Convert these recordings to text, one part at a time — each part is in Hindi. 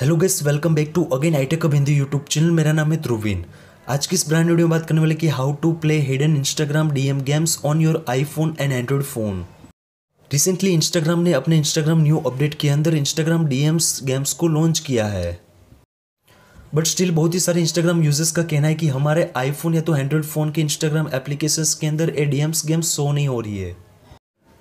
hello guys welcome back to again iTech अब हिंदी यूट्यूब चैनल मेरा नाम है ध्रुवीन आज की इस ब्रांड वीडियो में बात करने वाले कि how to play hidden Instagram DM games on your iPhone and Android phone recently Instagram ने अपने इंस्टाग्राम न्यू अपडेट के अंदर इंस्टाग्राम डीएम्स गेम्स को लॉन्च किया है बट स्टिल बहुत ही सारे इंस्टाग्राम यूजर्स का कहना है कि हमारे आईफोन या तो एंड्रॉयड फ़ोन के इंस्टाग्राम एप्लीकेशन के अंदर ए डीएम्स गेम्स शो नहीं हो रही है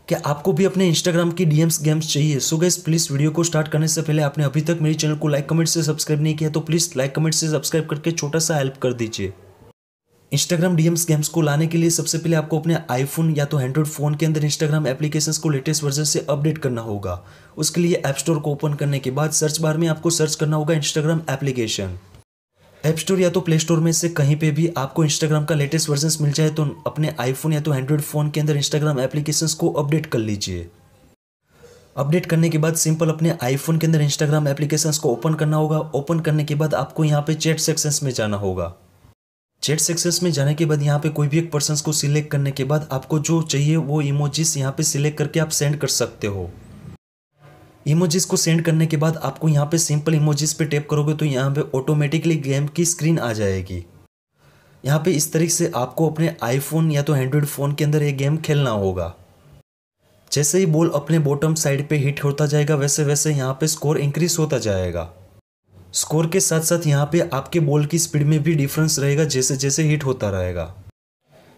क्या आपको भी अपने इंस्टाग्राम की डीएम्स गेम्स चाहिए सो गैस प्लीज़ वीडियो को स्टार्ट करने से पहले आपने अभी तक मेरे चैनल को लाइक कमेंट से सब्सक्राइब नहीं किया तो प्लीज़ लाइक कमेंट से सब्सक्राइब करके छोटा सा हेल्प कर दीजिए इंस्टाग्राम डीएम्स गेम्स को लाने के लिए सबसे पहले आपको अपने आईफोन या तो एंड्रॉइड फ़ोन के अंदर इंस्टाग्राम एप्लीकेशन को लेटेस्ट वर्जन से अपडेट करना होगा उसके लिए ऐप स्टोर को ओपन करने के बाद सर्च बार में आपको सर्च करना होगा इंस्टाग्राम एप्लीकेशन ऐप स्टोर या तो प्ले स्टोर में से कहीं पे भी आपको इंस्टाग्राम का लेटेस्ट वर्जन मिल जाए तो अपने आईफोन या तो एंड्रॉयड फ़ोन के अंदर इंस्टाग्राम एप्लीकेशंस को अपडेट कर लीजिए अपडेट करने के बाद सिंपल अपने आईफोन के अंदर इंस्टाग्राम एप्लीकेशन को ओपन करना होगा ओपन करने के बाद आपको यहाँ पे चैट सेक्शंस में जाना होगा चैट सेक्शंस में जाने के बाद यहाँ पे कोई भी एक पर्सन को सिलेक्ट करने के बाद आपको जो चाहिए वो इमोजीज यहाँ पे सिलेक्ट करके आप सेंड कर सकते हो इमोजीज़ को सेंड करने के बाद आपको यहाँ पे सिंपल इमोजीज़ पे टैप करोगे तो यहाँ पे ऑटोमेटिकली गेम की स्क्रीन आ जाएगी यहाँ पे इस तरीके से आपको अपने आईफोन या तो एंड्रॉयड फ़ोन के अंदर ये गेम खेलना होगा जैसे ही बॉल अपने बॉटम साइड पे हिट होता जाएगा वैसे वैसे यहाँ पे स्कोर इंक्रीज होता जाएगा स्कोर के साथ साथ यहाँ पे आपके बॉल की स्पीड में भी डिफरेंस रहेगा जैसे जैसे हिट होता रहेगा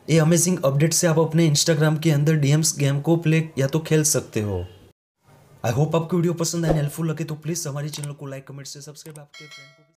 ये अमेजिंग अपडेट से आप अपने इंस्टाग्राम के अंदर डीएम्स गेम को प्ले या तो खेल सकते हो आई होप आपको वीडियो पसंद आए हेल्पफुल लगे तो प्लीज़ हमारे चैनल को लाइक कमेंट से सब्सक्राइब आपके फ्रेंड को